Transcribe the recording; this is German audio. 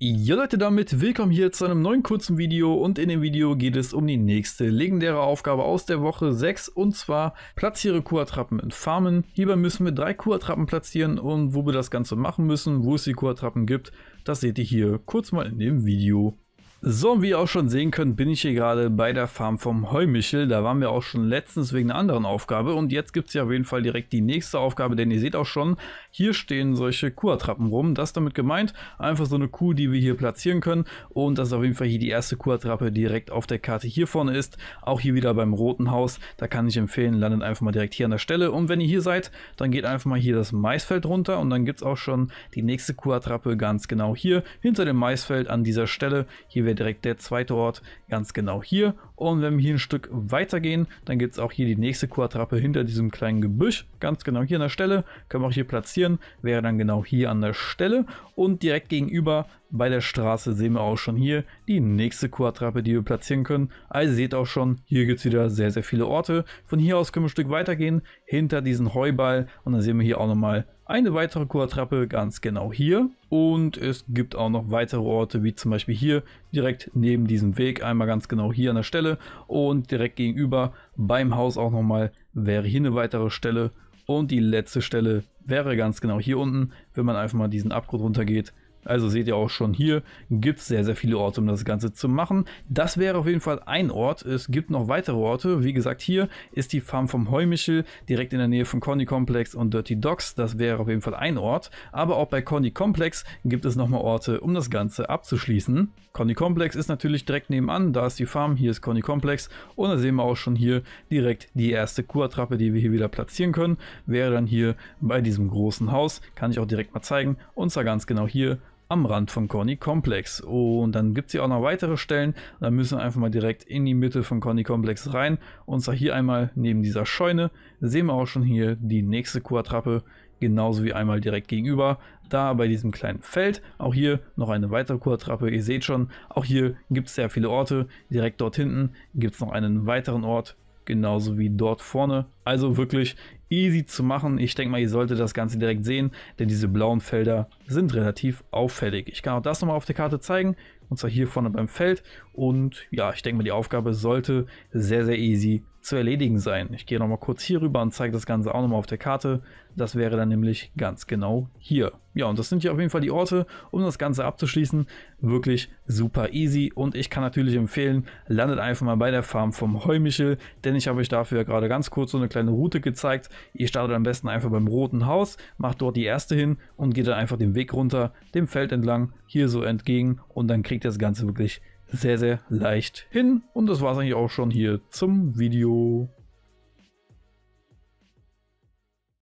Ja Leute, damit willkommen hier zu einem neuen kurzen Video und in dem Video geht es um die nächste legendäre Aufgabe aus der Woche 6 und zwar platziere Kurattrappen in Farmen. Hierbei müssen wir drei Kurattrappen platzieren und wo wir das Ganze machen müssen, wo es die Kurattrappen gibt, das seht ihr hier kurz mal in dem Video. So, und wie ihr auch schon sehen könnt, bin ich hier gerade bei der Farm vom Heumichel. Da waren wir auch schon letztens wegen einer anderen Aufgabe. Und jetzt gibt es hier auf jeden Fall direkt die nächste Aufgabe, denn ihr seht auch schon, hier stehen solche Kuhattrappen rum. Das ist damit gemeint, einfach so eine Kuh, die wir hier platzieren können. Und das ist auf jeden Fall hier die erste Kuhattrappe direkt auf der Karte hier vorne ist. Auch hier wieder beim Roten Haus. Da kann ich empfehlen, landet einfach mal direkt hier an der Stelle. Und wenn ihr hier seid, dann geht einfach mal hier das Maisfeld runter. Und dann gibt es auch schon die nächste Kuhattrappe ganz genau hier hinter dem Maisfeld an dieser Stelle. Hier wäre direkt der zweite Ort, ganz genau hier. Und wenn wir hier ein Stück weitergehen, dann gibt es auch hier die nächste Quadrappe hinter diesem kleinen Gebüsch, ganz genau hier an der Stelle. Können wir auch hier platzieren, wäre dann genau hier an der Stelle. Und direkt gegenüber bei der Straße sehen wir auch schon hier die nächste Quadrappe, die wir platzieren können. Also seht auch schon, hier gibt es wieder sehr, sehr viele Orte. Von hier aus können wir ein Stück weitergehen, hinter diesen Heuball. Und dann sehen wir hier auch nochmal eine weitere Kuratrappe ganz genau hier und es gibt auch noch weitere Orte wie zum Beispiel hier direkt neben diesem Weg einmal ganz genau hier an der Stelle und direkt gegenüber beim Haus auch nochmal wäre hier eine weitere Stelle und die letzte Stelle wäre ganz genau hier unten, wenn man einfach mal diesen Abgrund runtergeht. geht also seht ihr auch schon hier, gibt es sehr, sehr viele Orte, um das Ganze zu machen. Das wäre auf jeden Fall ein Ort. Es gibt noch weitere Orte. Wie gesagt, hier ist die Farm vom Heumichel, direkt in der Nähe von Conny Complex und Dirty Dogs. Das wäre auf jeden Fall ein Ort. Aber auch bei Conny Complex gibt es nochmal Orte, um das Ganze abzuschließen. Conny Complex ist natürlich direkt nebenan. Da ist die Farm, hier ist Conny Complex. Und da sehen wir auch schon hier direkt die erste Kuhattrappe, die wir hier wieder platzieren können. Wäre dann hier bei diesem großen Haus. Kann ich auch direkt mal zeigen. Und zwar ganz genau hier am Rand von Corny Complex. Und dann gibt es hier auch noch weitere Stellen. Da müssen wir einfach mal direkt in die Mitte von Corny Complex rein. Und zwar hier einmal neben dieser Scheune sehen wir auch schon hier die nächste Kuhtrappe. Genauso wie einmal direkt gegenüber, da bei diesem kleinen Feld. Auch hier noch eine weitere Kurtrappe. Ihr seht schon, auch hier gibt es sehr viele Orte. Direkt dort hinten gibt es noch einen weiteren Ort genauso wie dort vorne. Also wirklich easy zu machen. Ich denke mal, ihr solltet das Ganze direkt sehen, denn diese blauen Felder sind relativ auffällig. Ich kann auch das nochmal auf der Karte zeigen, und zwar hier vorne beim Feld. Und ja, ich denke mal, die Aufgabe sollte sehr, sehr easy zu erledigen sein. Ich gehe nochmal kurz hier rüber und zeige das Ganze auch nochmal auf der Karte. Das wäre dann nämlich ganz genau hier. Ja, und das sind hier auf jeden Fall die Orte, um das Ganze abzuschließen. Wirklich super easy und ich kann natürlich empfehlen, landet einfach mal bei der Farm vom Heumichel, denn ich habe euch dafür gerade ganz kurz so eine kleine Route gezeigt. Ihr startet am besten einfach beim Roten Haus, macht dort die erste hin und geht dann einfach den Weg runter, dem Feld entlang, hier so entgegen und dann kriegt ihr das Ganze wirklich sehr, sehr leicht hin. Und das war es eigentlich auch schon hier zum Video.